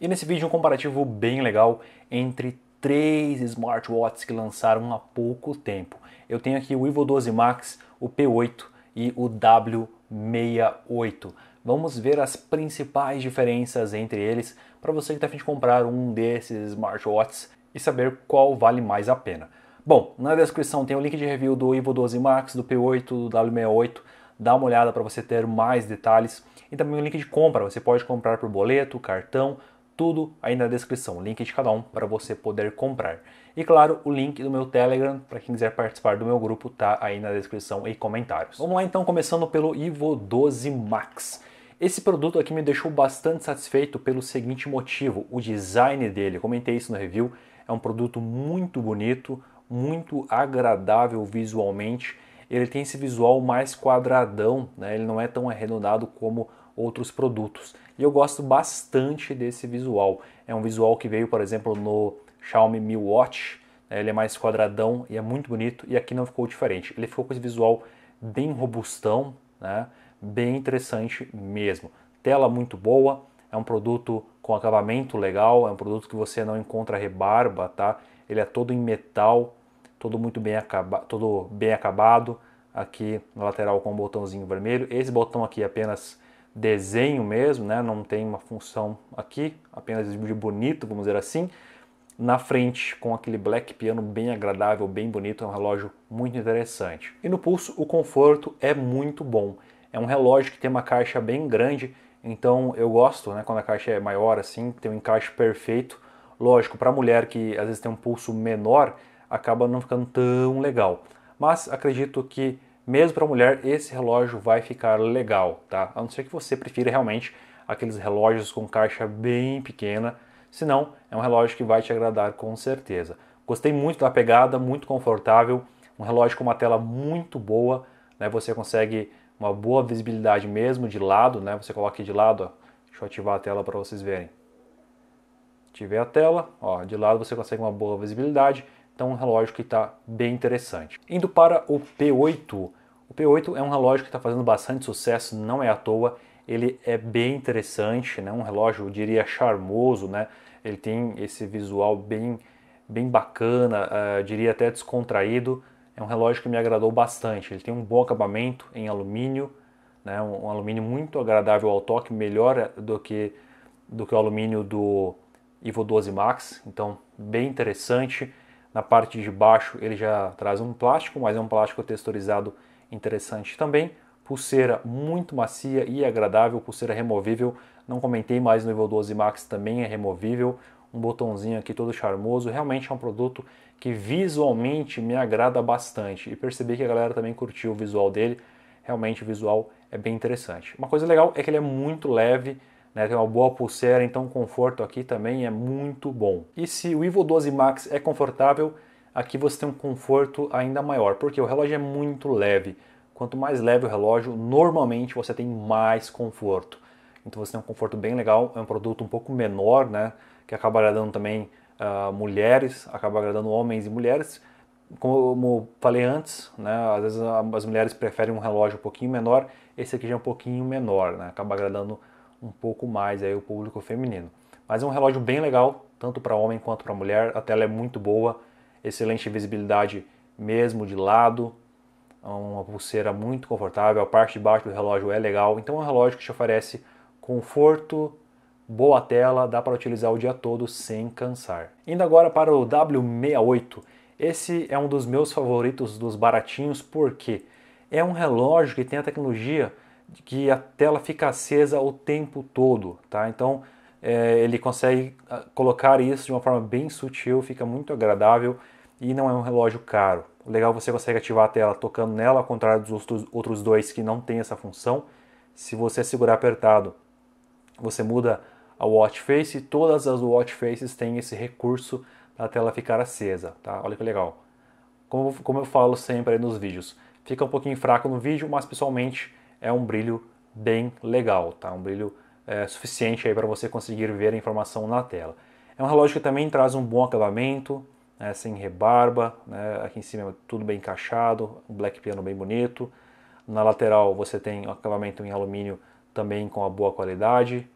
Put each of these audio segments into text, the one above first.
E nesse vídeo um comparativo bem legal entre três smartwatches que lançaram há pouco tempo. Eu tenho aqui o Vivo 12 Max, o P8 e o W68. Vamos ver as principais diferenças entre eles para você que está a de comprar um desses smartwatches e saber qual vale mais a pena. Bom, na descrição tem o link de review do Vivo 12 Max, do P8, do W68. Dá uma olhada para você ter mais detalhes e também o link de compra. Você pode comprar por boleto, cartão tudo aí na descrição, o link é de cada um para você poder comprar. E claro, o link do meu Telegram para quem quiser participar do meu grupo tá aí na descrição e comentários. Vamos lá então, começando pelo Ivo 12 Max. Esse produto aqui me deixou bastante satisfeito pelo seguinte motivo, o design dele, comentei isso no review, é um produto muito bonito, muito agradável visualmente, ele tem esse visual mais quadradão, né? ele não é tão arredondado como outros produtos. E eu gosto bastante desse visual. É um visual que veio, por exemplo, no Xiaomi Mi Watch. Né? Ele é mais quadradão e é muito bonito. E aqui não ficou diferente. Ele ficou com esse visual bem robustão, né? bem interessante mesmo. Tela muito boa, é um produto com acabamento legal, é um produto que você não encontra rebarba, tá? Ele é todo em metal, todo muito bem, acabado todo bem acabado, aqui na lateral com um botãozinho vermelho. Esse botão aqui é apenas desenho mesmo, né? não tem uma função aqui, apenas de bonito, vamos dizer assim. Na frente, com aquele black piano bem agradável, bem bonito, é um relógio muito interessante. E no pulso, o conforto é muito bom. É um relógio que tem uma caixa bem grande, então eu gosto né, quando a caixa é maior assim, tem um encaixe perfeito. Lógico, para mulher que às vezes tem um pulso menor, acaba não ficando tão legal. Mas acredito que mesmo para mulher, esse relógio vai ficar legal, tá? A não ser que você prefira realmente aqueles relógios com caixa bem pequena, senão é um relógio que vai te agradar com certeza. Gostei muito da pegada, muito confortável, um relógio com uma tela muito boa, né? Você consegue uma boa visibilidade mesmo de lado, né? Você coloca aqui de lado, ó. deixa eu ativar a tela para vocês verem. Tiver a tela, ó, de lado você consegue uma boa visibilidade, então um relógio que está bem interessante. Indo para o P8, o P8 é um relógio que está fazendo bastante sucesso, não é à toa. Ele é bem interessante, né? um relógio, eu diria, charmoso. Né? Ele tem esse visual bem, bem bacana, uh, diria até descontraído. É um relógio que me agradou bastante. Ele tem um bom acabamento em alumínio, né? um, um alumínio muito agradável ao toque, melhor eh, do que, do que o alumínio do Ivo 12 Max. Então, bem interessante. Na parte de baixo ele já traz um plástico, mas é um plástico texturizado interessante também. Pulseira muito macia e agradável, pulseira removível. Não comentei, mais no nível 12 Max também é removível. Um botãozinho aqui todo charmoso. Realmente é um produto que visualmente me agrada bastante. E percebi que a galera também curtiu o visual dele. Realmente o visual é bem interessante. Uma coisa legal é que ele é muito leve, né, tem uma boa pulseira, então o conforto aqui também é muito bom. E se o Ivo 12 Max é confortável, aqui você tem um conforto ainda maior, porque o relógio é muito leve. Quanto mais leve o relógio, normalmente você tem mais conforto. Então você tem um conforto bem legal, é um produto um pouco menor, né? Que acaba agradando também uh, mulheres, acaba agradando homens e mulheres. Como falei antes, né, às vezes as mulheres preferem um relógio um pouquinho menor, esse aqui já é um pouquinho menor, né, acaba agradando um pouco mais aí o público feminino. Mas é um relógio bem legal, tanto para homem quanto para mulher, a tela é muito boa, excelente visibilidade mesmo de lado, é uma pulseira muito confortável, a parte de baixo do relógio é legal, então é um relógio que te oferece conforto, boa tela, dá para utilizar o dia todo sem cansar. Indo agora para o W68, esse é um dos meus favoritos dos baratinhos porque é um relógio que tem a tecnologia de que a tela fica acesa o tempo todo, tá? Então é, ele consegue ah, colocar isso de uma forma bem sutil, fica muito agradável e não é um relógio caro. O legal é você consegue ativar a tela tocando nela, ao contrário dos outros, outros dois que não tem essa função. Se você segurar apertado, você muda a watch face. Todas as watch faces têm esse recurso da tela ficar acesa, tá? Olha que legal. Como, como eu falo sempre nos vídeos, fica um pouquinho fraco no vídeo, mas pessoalmente é um brilho bem legal, tá? Um brilho é, suficiente aí para você conseguir ver a informação na tela. É um relógio que também traz um bom acabamento, né, sem rebarba, né, aqui em cima é tudo bem encaixado, um black piano bem bonito. Na lateral você tem o acabamento em alumínio também com uma boa qualidade,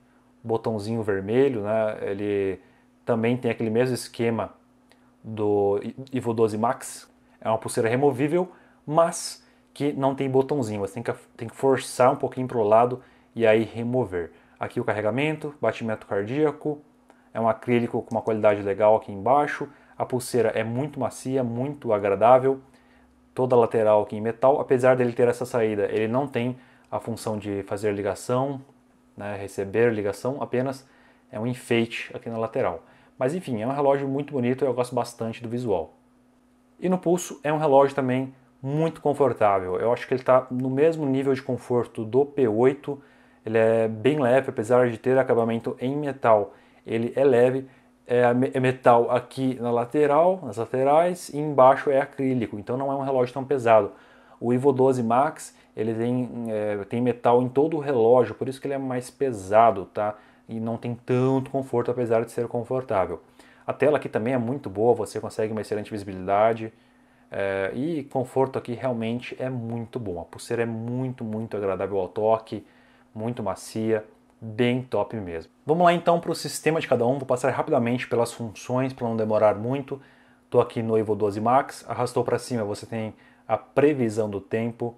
botãozinho vermelho, né, ele também tem aquele mesmo esquema do Ivo 12 Max, é uma pulseira removível, mas que não tem botãozinho, você tem que, tem que forçar um pouquinho para o lado e aí remover. Aqui o carregamento, batimento cardíaco, é um acrílico com uma qualidade legal aqui embaixo, a pulseira é muito macia, muito agradável, toda lateral aqui em metal. Apesar dele ter essa saída, ele não tem a função de fazer ligação, né, receber ligação, apenas é um enfeite aqui na lateral. Mas enfim, é um relógio muito bonito e eu gosto bastante do visual. E no pulso é um relógio também muito confortável. Eu acho que ele está no mesmo nível de conforto do P8. Ele é bem leve, apesar de ter acabamento em metal. Ele é leve, é, é metal aqui na lateral, nas laterais, e embaixo é acrílico, então não é um relógio tão pesado. O Ivo 12 Max ele tem, é, tem metal em todo o relógio, por isso que ele é mais pesado, tá? E não tem tanto conforto, apesar de ser confortável. A tela aqui também é muito boa, você consegue uma excelente visibilidade. É, e conforto aqui realmente é muito bom. A pulseira é muito, muito agradável ao toque, muito macia bem top mesmo. Vamos lá então para o sistema de cada um, vou passar rapidamente pelas funções para não demorar muito. Estou aqui no Evo 12 Max, arrastou para cima, você tem a previsão do tempo,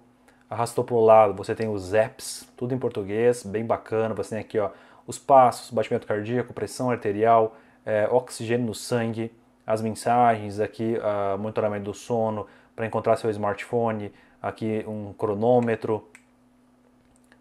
arrastou para o lado, você tem os apps, tudo em português, bem bacana, você tem aqui ó, os passos, batimento cardíaco, pressão arterial, é, oxigênio no sangue, as mensagens aqui, o ah, monitoramento do sono, para encontrar seu smartphone, aqui um cronômetro,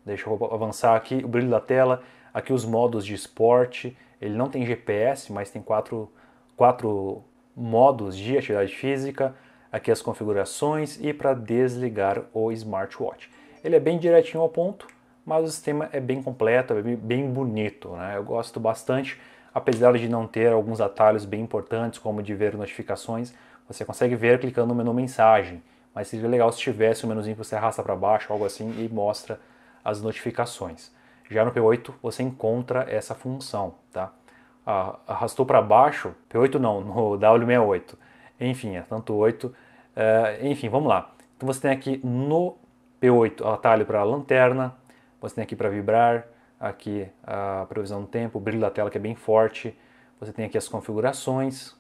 Deixa eu avançar aqui, o brilho da tela, aqui os modos de esporte, ele não tem GPS, mas tem quatro, quatro modos de atividade física, aqui as configurações e para desligar o smartwatch. Ele é bem direitinho ao ponto, mas o sistema é bem completo, é bem bonito, né? Eu gosto bastante, apesar de não ter alguns atalhos bem importantes, como de ver notificações, você consegue ver clicando no menu mensagem, mas seria legal se tivesse o um menuzinho que você arrasta para baixo, algo assim, e mostra as notificações. Já no P8 você encontra essa função, tá? Arrastou para baixo, P8 não, no W68. Enfim, é tanto 8. Eh, enfim, vamos lá. Então você tem aqui no P8 atalho para lanterna, você tem aqui para vibrar, aqui a previsão do tempo, o brilho da tela que é bem forte, você tem aqui as configurações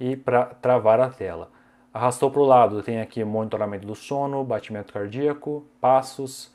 e para travar a tela. Arrastou para o lado, tem aqui monitoramento do sono, batimento cardíaco, passos,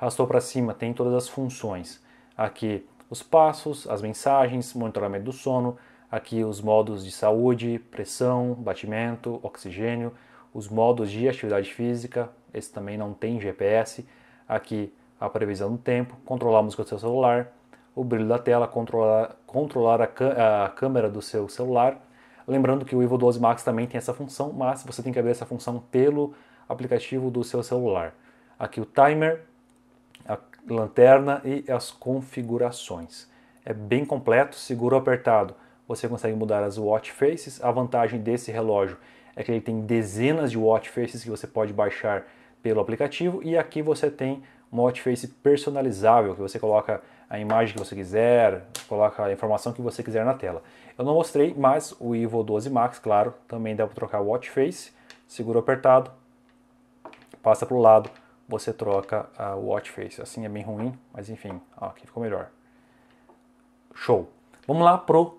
Arrastou para cima tem todas as funções. Aqui os passos, as mensagens, monitoramento do sono, aqui os modos de saúde, pressão, batimento, oxigênio, os modos de atividade física, esse também não tem GPS, aqui a previsão do tempo, controlar a música do seu celular, o brilho da tela, controlar, controlar a, a câmera do seu celular. Lembrando que o Ivo 12 Max também tem essa função, mas você tem que abrir essa função pelo aplicativo do seu celular. Aqui o timer, lanterna e as configurações. É bem completo, seguro apertado. Você consegue mudar as watch faces. A vantagem desse relógio é que ele tem dezenas de watch faces que você pode baixar pelo aplicativo e aqui você tem uma watch face personalizável que você coloca a imagem que você quiser, coloca a informação que você quiser na tela. Eu não mostrei, mas o Evo 12 Max, claro, também dá para trocar watch face, seguro apertado, passa para o lado, você troca o watch face. Assim é bem ruim, mas enfim, ó, aqui ficou melhor. Show. Vamos lá pro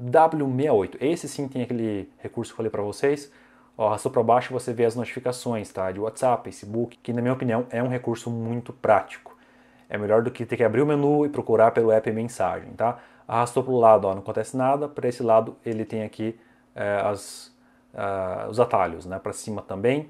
W68. Esse sim tem aquele recurso que eu falei para vocês. arrastou para baixo você vê as notificações, tá? De WhatsApp, Facebook, que na minha opinião é um recurso muito prático. É melhor do que ter que abrir o menu e procurar pelo app mensagem, tá? Arrastou para o lado, ó, não acontece nada. Para esse lado ele tem aqui é, as, uh, os atalhos, né? Para cima também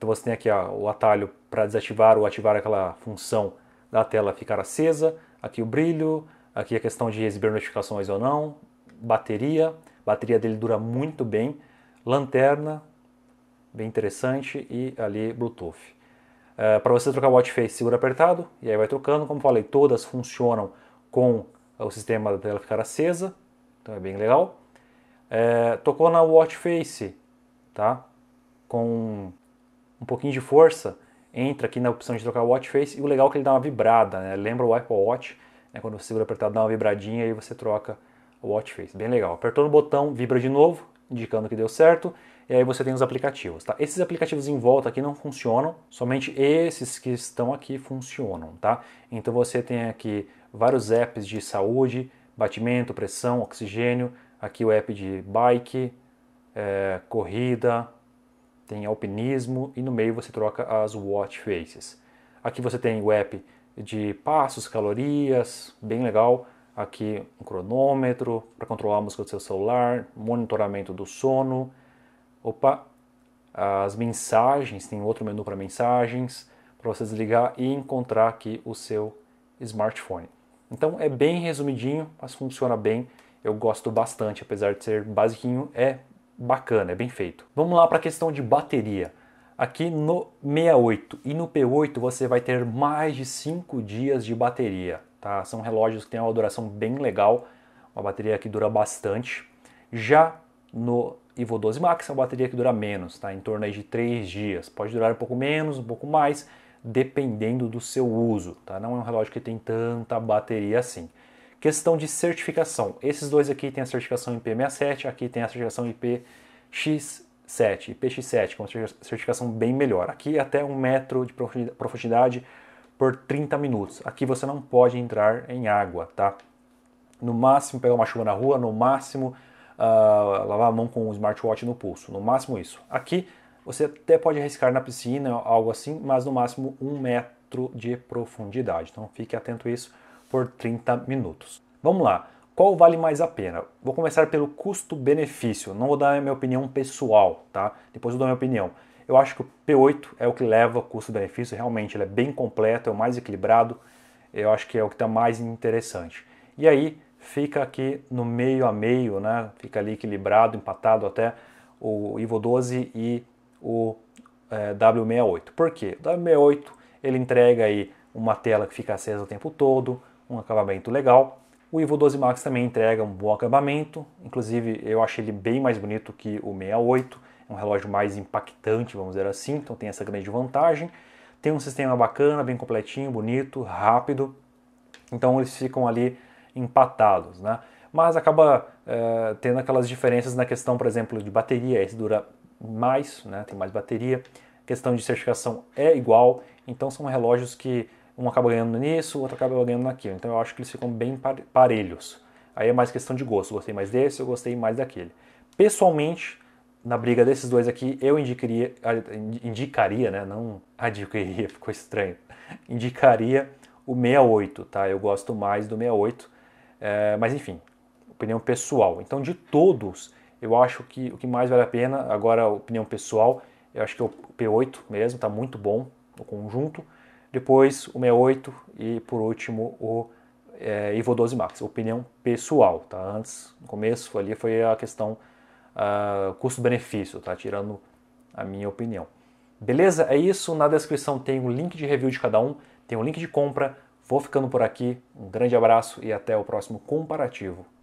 então você tem aqui ó, o atalho para desativar ou ativar aquela função da tela ficar acesa, aqui o brilho, aqui a questão de exibir notificações ou não, bateria, a bateria dele dura muito bem, lanterna, bem interessante, e ali Bluetooth. É, eh, para você trocar o watch face, segura apertado, e aí vai trocando. Como falei, todas funcionam com o sistema da tela ficar acesa, então é bem legal. É, tocou na watch face, tá? Com um pouquinho de força, entra aqui na opção de trocar o watch face e o legal é que ele dá uma vibrada, né? Lembra o Apple Watch, né? quando você segura apertado dá uma vibradinha e você troca o watch face. Bem legal. Apertou no botão, vibra de novo, indicando que deu certo. E aí você tem os aplicativos, tá? Esses aplicativos em volta aqui não funcionam, somente esses que estão aqui funcionam, tá? Então você tem aqui vários apps de saúde, batimento, pressão, oxigênio, aqui o app de bike, é, corrida, tem alpinismo e no meio você troca as watch faces. Aqui você tem o app de passos, calorias, bem legal. Aqui um cronômetro para controlar a música do seu celular, monitoramento do sono. Opa, as mensagens, tem outro menu para mensagens, para você desligar e encontrar aqui o seu smartphone. Então é bem resumidinho, mas funciona bem. Eu gosto bastante, apesar de ser basiquinho, é bacana, é bem feito. Vamos lá para a questão de bateria. Aqui no 68 e no P8 você vai ter mais de 5 dias de bateria. Tá? São relógios que têm uma duração bem legal, uma bateria que dura bastante. Já no Evo 12 Max é uma bateria que dura menos, tá? em torno de 3 dias. Pode durar um pouco menos, um pouco mais, dependendo do seu uso. Tá? Não é um relógio que tem tanta bateria assim. Questão de certificação. Esses dois aqui tem a certificação IP67, aqui tem a certificação IPX7, IPX7, com certificação bem melhor. Aqui é até um metro de profundidade por 30 minutos. Aqui você não pode entrar em água, tá? No máximo pegar uma chuva na rua, no máximo uh, lavar a mão com o smartwatch no pulso, no máximo isso. Aqui você até pode arriscar na piscina, algo assim, mas no máximo um metro de profundidade. Então fique atento a isso por 30 minutos. Vamos lá, qual vale mais a pena? Vou começar pelo custo-benefício, não vou dar a minha opinião pessoal, tá? Depois eu dou a minha opinião. Eu acho que o P8 é o que leva custo-benefício, realmente ele é bem completo, é o mais equilibrado, eu acho que é o que está mais interessante. E aí fica aqui no meio a meio, né? Fica ali equilibrado, empatado até o Ivo 12 e o é, eh, W68. Por quê? O W68 ele entrega aí uma tela que fica acesa o tempo todo, um acabamento legal. O Evo 12 Max também entrega um bom acabamento, inclusive eu achei ele bem mais bonito que o 68, é um relógio mais impactante, vamos dizer assim, então tem essa grande vantagem. Tem um sistema bacana, bem completinho, bonito, rápido, então eles ficam ali empatados, né? Mas acaba é, tendo aquelas diferenças na questão, por exemplo, de bateria, esse dura mais, né? tem mais bateria, questão de certificação é igual, então são relógios que um acaba ganhando nisso, o outro acaba ganhando naquilo. Então eu acho que eles ficam bem parelhos. Aí é mais questão de gosto. gostei mais desse, eu gostei mais daquele. Pessoalmente, na briga desses dois aqui, eu indicaria, indicaria né? Não adquiriria, ficou estranho. Indicaria o 68, tá? Eu gosto mais do 68. É, mas enfim, opinião pessoal. Então, de todos, eu acho que o que mais vale a pena, agora a opinião pessoal, eu acho que é o P8 mesmo, tá muito bom o conjunto depois o 68 e por último o é, Ivo 12 Max, opinião pessoal, tá? Antes, no começo ali foi a questão uh, custo-benefício, tá? Tirando a minha opinião. Beleza? É isso. Na descrição tem o um link de review de cada um, tem o um link de compra. Vou ficando por aqui. Um grande abraço e até o próximo comparativo.